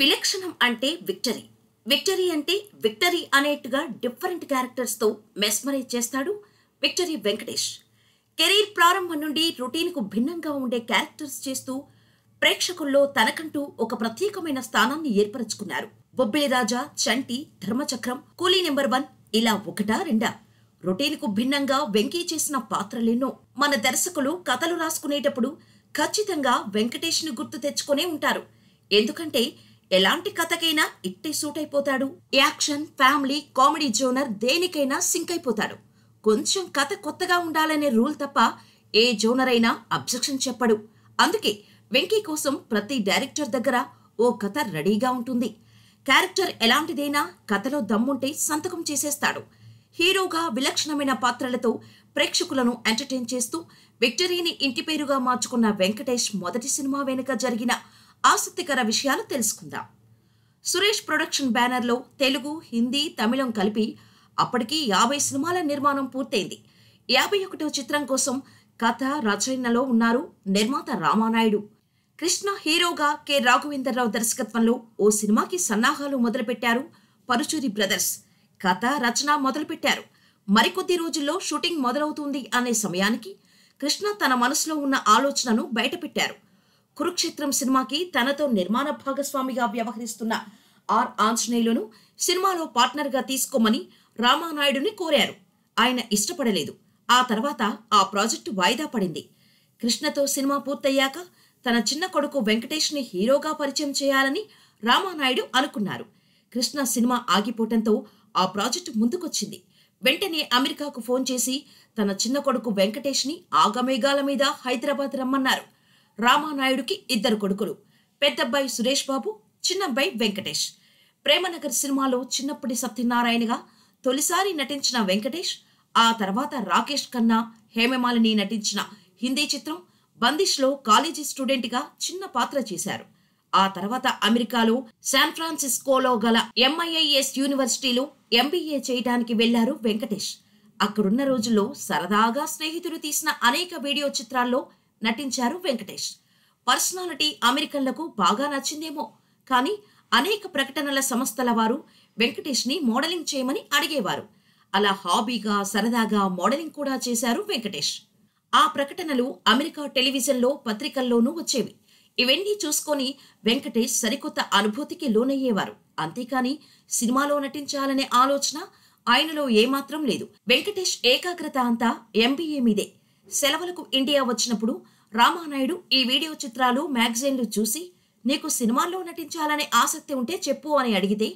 విలక్షణం అంటే victory victory అంటే victory అనేట్టుగా డిఫరెంట్ క్యారెక్టర్స్తో మెస్మరైజ్ చేస్తాడు విక్టరీ వెంకటేష్ కెరీర్ ప్రారంభం నుండి రొటీన్కు భిన్నంగా ఉండే క్యారెక్టర్స్ చేస్తూ ప్రేక్షకుల్లో తనకంటూ ఒక ప్రత్యేకమైన స్థానాన్ని ఏర్పరచుకున్నారు బొబ్బిలి రాజా చంటి ధర్మచక్రం కూలీ నెంబర్ వన్ ఇలా ఒకటా రెండా రొటీన్కు భిన్నంగా వెంకీ చేసిన పాత్రలేనో మన దర్శకులు కథలు రాసుకునేటప్పుడు ఖచ్చితంగా వెంకటేష్ని గుర్తు తెచ్చుకునే ఉంటారు ఎందుకంటే ఎలాంటి కథకైనా ఇట్టే సూట్ అయిపోతాడు యాక్షన్ ఫ్యామిలీ కామెడీ జోనర్ దేనికైనా సింక్ అయిపోతాడు కొంచెం కథ కొత్తగా ఉండాలనే రూల్ తప్ప ఏ జోనర్ అయినా అబ్జెక్షన్ చెప్పడు అందుకే వెంకీ కోసం ప్రతి డైరెక్టర్ దగ్గర ఓ కథ రెడీగా ఉంటుంది క్యారెక్టర్ ఎలాంటిదైనా కథలో దమ్ముంటే సంతకం చేసేస్తాడు హీరోగా విలక్షణమైన పాత్రలతో ప్రేక్షకులను ఎంటర్టైన్ చేస్తూ విక్టరీని ఇంటి పేరుగా మార్చుకున్న వెంకటేష్ మొదటి సినిమా వెనుక జరిగిన ఆసక్తికర విషయాలు తెలుసుకుందాం సురేష్ ప్రొడక్షన్ బ్యానర్లో తెలుగు హిందీ తమిళం కలిపి అప్పటికి యాభై సినిమాల నిర్మాణం పూర్తయింది యాభై ఒకటో చిత్రం కోసం కథ రచయినలో ఉన్నారు నిర్మాత రామానాయుడు కృష్ణ హీరోగా కె రాఘవేంద్రరావు దర్శకత్వంలో ఓ సినిమాకి సన్నాహాలు మొదలుపెట్టారు పరుచూరి బ్రదర్స్ కథ రచన మొదలుపెట్టారు మరికొద్ది రోజుల్లో షూటింగ్ మొదలవుతుంది అనే సమయానికి కృష్ణ తన మనసులో ఉన్న ఆలోచనను బయటపెట్టారు కురుక్షేత్రం సినిమాకి తనతో నిర్మాణ భాగస్వామిగా వ్యవహరిస్తున్న ఆర్ ఆంజనేయులను సినిమాలో పార్ట్నర్గా తీసుకోమని రామానాయుడుని కోరారు ఆయన ఇష్టపడలేదు ఆ తర్వాత ఆ ప్రాజెక్టు వాయిదా పడింది కృష్ణతో సినిమా పూర్తయ్యాక తన చిన్న కొడుకు వెంకటేష్ని హీరోగా పరిచయం చేయాలని రామానాయుడు అనుకున్నారు కృష్ణ సినిమా ఆగిపోవటంతో ఆ ప్రాజెక్టు ముందుకొచ్చింది వెంటనే అమెరికాకు ఫోన్ చేసి తన చిన్న కొడుకు వెంకటేష్ని ఆగమేఘాల మీద హైదరాబాద్ రమ్మన్నారు రామానాయుడుకి ఇద్దరు కొడుకులు పెద్దబ్బాయి సురేష్ బాబు చిన్నబ్బాయి వెంకటేష్ ప్రేమనగర్ సినిమాలో చిన్నప్పటి సత్యనారాయణగా తొలిసారి నటించిన వెంకటేష్ ఆ తర్వాత రాకేష్ ఖన్నా హేమమాలిని నటించిన హిందీ చిత్రం బందిష్లో కాలేజీ స్టూడెంట్గా చిన్న పాత్ర చేశారు ఆ తర్వాత అమెరికాలో శాన్ ఫ్రాన్సిస్కోలో గల ఎంఐఐఎస్ యూనివర్సిటీలో ఎంబీఏ చేయడానికి వెళ్లారు వెంకటేష్ అక్కడున్న రోజుల్లో సరదాగా స్నేహితులు తీసిన అనేక వీడియో చిత్రాల్లో నటించారు వెంకటేష్ పర్సనాలిటీ అమెరికన్లకు బాగా నచ్చిందేమో కానీ అనేక ప్రకటనల సంస్థల వారు వెంకటేష్ని మోడలింగ్ చేయమని అడిగేవారు అలా హాబీగా సరదాగా మోడలింగ్ కూడా చేశారు వెంకటేష్ ఆ ప్రకటనలు అమెరికా టెలివిజన్లో పత్రికల్లోనూ వచ్చేవి ఇవన్నీ చూసుకొని వెంకటేష్ సరికొత్త అనుభూతికి లోనయ్యేవారు అంతేకాని సినిమాలో నటించాలనే ఆలోచన ఆయనలో ఏమాత్రం లేదు వెంకటేష్ ఏకాగ్రత అంతా ఎంబీఏ మీదే సెలవులకు ఇండియా వచ్చినప్పుడు రామానాయుడు ఈ వీడియో చిత్రాలు మ్యాగజైన్లు చూసి నీకు సినిమాల్లో నటించాలనే ఆసక్తి ఉంటే చెప్పు అని అడిగితే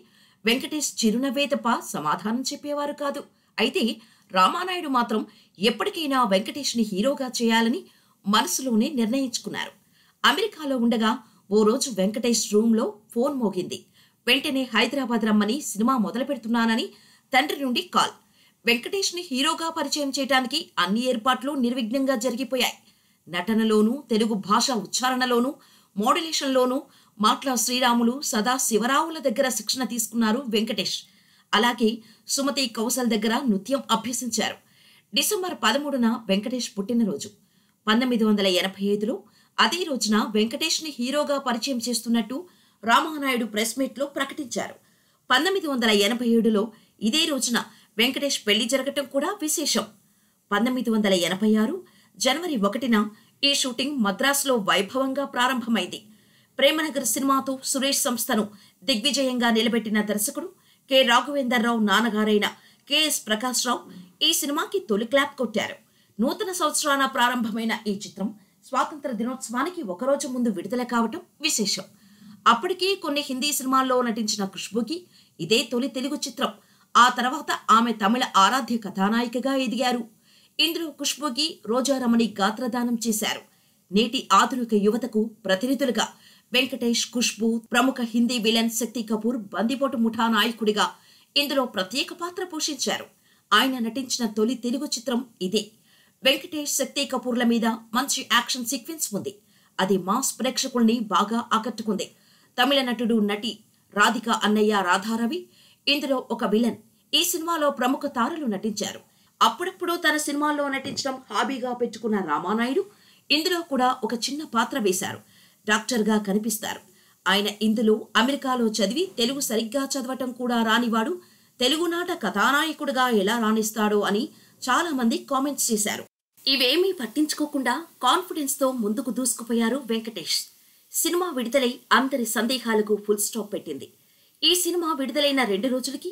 వెంకటేష్ చిరునవ్వే తప్ప సమాధానం చెప్పేవారు కాదు అయితే రామానాయుడు మాత్రం ఎప్పటికైనా వెంకటేష్ని హీరోగా చేయాలని మనసులోనే నిర్ణయించుకున్నారు అమెరికాలో ఉండగా ఓ రోజు వెంకటేష్ రూమ్లో ఫోన్ మోగింది వెంటనే హైదరాబాద్ రమ్మని సినిమా మొదలు పెడుతున్నానని తండ్రి నుండి కాల్ వెంకటేష్ని హీరోగా పరిచయం చేయడానికి అన్ని ఏర్పాట్లు నిర్విఘ్నంగా జరిగిపోయాయి నటనలోనూ తెలుగు భాష ఉచ్చారణలోనూ మోడ్యులేషన్లోనూ మాట్లా శ్రీరాములు సదా శివరావుల దగ్గర శిక్షణ తీసుకున్నారు వెంకటేష్ అలాగే సుమతి కౌశల్ దగ్గర నృత్యం అభ్యసించారు డిసెంబర్ పదమూడున వెంకటేష్ పుట్టినరోజు పంతొమ్మిది వందల ఎనభై ఐదులో అదే రోజున వెంకటేష్ని హీరోగా పరిచయం చేస్తున్నట్టు రామహనాయుడు ప్రెస్ మీట్లో ప్రకటించారు పంతొమ్మిది వందల ఎనభై ఏడులో ఇదే రోజున వెంకటేష్ పెళ్లి జరగటం కూడా విశేషం పంతొమ్మిది వందల ఎనభై ఆరు జనవరి ఒకటిన ఈ షూటింగ్ మద్రాసులో వైభవంగా ప్రారంభమైంది ప్రేమనగర్ సినిమాతో సురేష్ సంస్థను దిగ్విజయంగా నిలబెట్టిన దర్శకుడు కె రాఘవేందర్రావు నాన్నగారైన కెఎస్ ప్రకాష్ రావు ఈ సినిమాకి తొలి క్లాప్ కొట్టారు నూతన సంవత్సరాన ప్రారంభమైన ఈ చిత్రం స్వాతంత్ర దినోత్సవానికి ఒకరోజు ముందు విడుదల కావటం విశేషం అప్పటికే కొన్ని హిందీ సినిమాల్లో నటించిన ఖుష్బుకి ఇదే తొలి తెలుగు చిత్రం ఆ తర్వాత ఆమె తమిళ ఆరాధ్య కథానాయికగా ఎదిగారు ఇందులో ఖుష్బుకి రోజారమణి గాత్రదానం చేశారు నేటి ఆధునిక యువతకు ప్రతినిధులుగా వెంకటేష్ ఖుష్బు ప్రముఖ హిందీ విలన్ శక్తి కపూర్ బందిపోటు ముఠా నాయకుడిగా ఇందులో ప్రత్యేక పాత్ర పోషించారు ఆయన నటించిన తొలి తెలుగు చిత్రం ఇదే వెంకటేష్ శక్తి కపూర్ల మీద మంచి యాక్షన్ సీక్వెన్స్ ఉంది అది మాస్ ప్రేక్షకుల్ని బాగా ఆకట్టుకుంది తమిళ నటుడు నటి రాధిక అన్నయ్య రాధారవి ఇందులో ఒక విలన్ ఈ సినిమాలో ప్రముఖ తారలు నటించారు అప్పుడప్పుడు తన సినిమాల్లో నటించడం హాబీగా పెట్టుకున్న రామానాయుడు ఇందులో కూడా ఒక చిన్న పాత్ర వేశారు డాక్టర్గా కనిపిస్తారు ఆయన ఇందులో అమెరికాలో చదివి తెలుగు సరిగ్గా చదవటం కూడా రానివాడు తెలుగునాట కథానాయకుడిగా ఎలా రాణిస్తాడో అని చాలామంది కామెంట్స్ చేశారు ఇవేమీ పట్టించుకోకుండా కాన్ఫిడెన్స్తో ముందుకు దూసుకుపోయారు వెంకటేష్ సినిమా విడుదలై అందరి సందేహాలకు ఫుల్ స్టాప్ పెట్టింది ఈ సినిమా విడుదలైన రెండు రోజులకి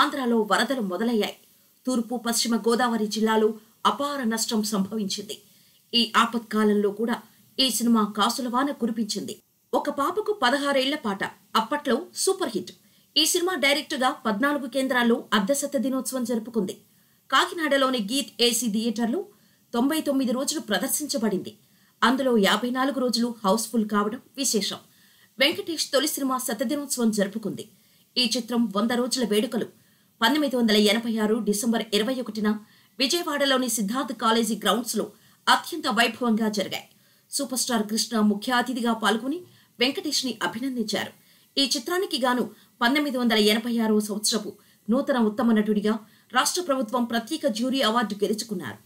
ఆంధ్రాలో వరదలు మొదలయ్యాయి తూర్పు పశ్చిమ గోదావరి జిల్లాలో అపార నష్టం సంభవించింది ఈ ఆపత్కాలంలో కూడా ఈ సినిమా కాసులవాన కురిపించింది ఒక పాపకు పదహారేళ్ల పాట అప్పట్లో సూపర్ హిట్ ఈ సినిమా డైరెక్టుగా పద్నాలుగు కేంద్రాల్లో అర్ధశత దినోత్సవం జరుపుకుంది కాకినాడలోని గీత్ ఏసీ థియేటర్లు తొంభై తొమ్మిది రోజులు ప్రదర్శించబడింది అందులో యాభై నాలుగు రోజులు హౌస్ఫుల్ కావడం విశేషం వెంకటేష్ తొలి సినిమా శతదినోత్సవం జరుపుకుంది ఈ చిత్రం వంద రోజుల వేడుకలు పంతొమ్మిది వందల ఎనభై ఆరు డిసెంబర్ ఇరవై ఒకటిన విజయవాడలోని సిద్ధార్థ్ కాలేజీ గ్రౌండ్స్లో అత్యంత వైభవంగా జరిగాయి సూపర్ స్టార్ కృష్ణ ముఖ్య అతిథిగా పాల్గొని వెంకటేష్ని అభినందించారు ఈ చిత్రానికి గాను పంతొమ్మిది వందల ఎనభై ఆరో సంవత్సరపు నూతన ఉత్తమ నటుడిగా రాష్ట్ర ప్రభుత్వం ప్రత్యేక జ్యూరీ అవార్డు గెలుచుకున్నారు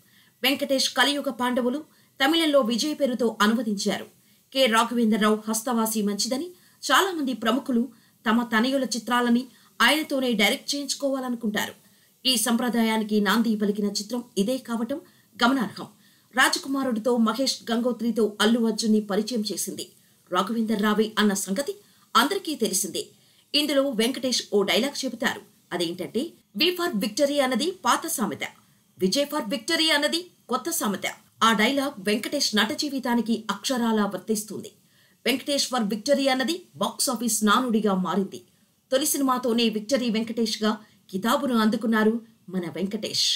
వెంకటేష్ కలియుగ పాండవులు తమిళంలో విజయ్ పేరుతో అనువదించారు కె రాఘవేంద్రరావు హస్తవాసి మంచిదని చాలామంది ప్రముఖులు తమ తనయుల చిత్రాలని ఆయనతోనే డైరెక్ట్ చేయించుకోవాలనుకుంటారు ఈ సంప్రదాయానికి నాంది పలికిన చిత్రం ఇదే కావటం గమనార్హం రాజకుమారుడితో మహేష్ గంగోత్రితో అల్లు అర్జున్ ని పరిచయం చేసింది రాఘవేందర్ రావి అన్న సంగతి అందరికీ తెలిసిందే ఇందులో వెంకటేష్ ఓ డైలాగ్ చెబుతారు అదేంటంటే వి ఫార్ విక్టరీ అన్నది పాత సామెత విజయ్ ఫార్ విక్టరీ అన్నది కొత్త సామెత ఆ డైలాగ్ వెంకటేష్ నట జీవితానికి అక్షరాలా వర్తిస్తుంది వెంకటేష్ ఫర్ విక్టరీ అన్నది బాక్స్ ఆఫీస్ నానుడిగా మారింది తొలి సినిమాతోనే విక్టరీ వెంకటేష్గా కితాబును అందుకున్నారు మన వెంకటేష్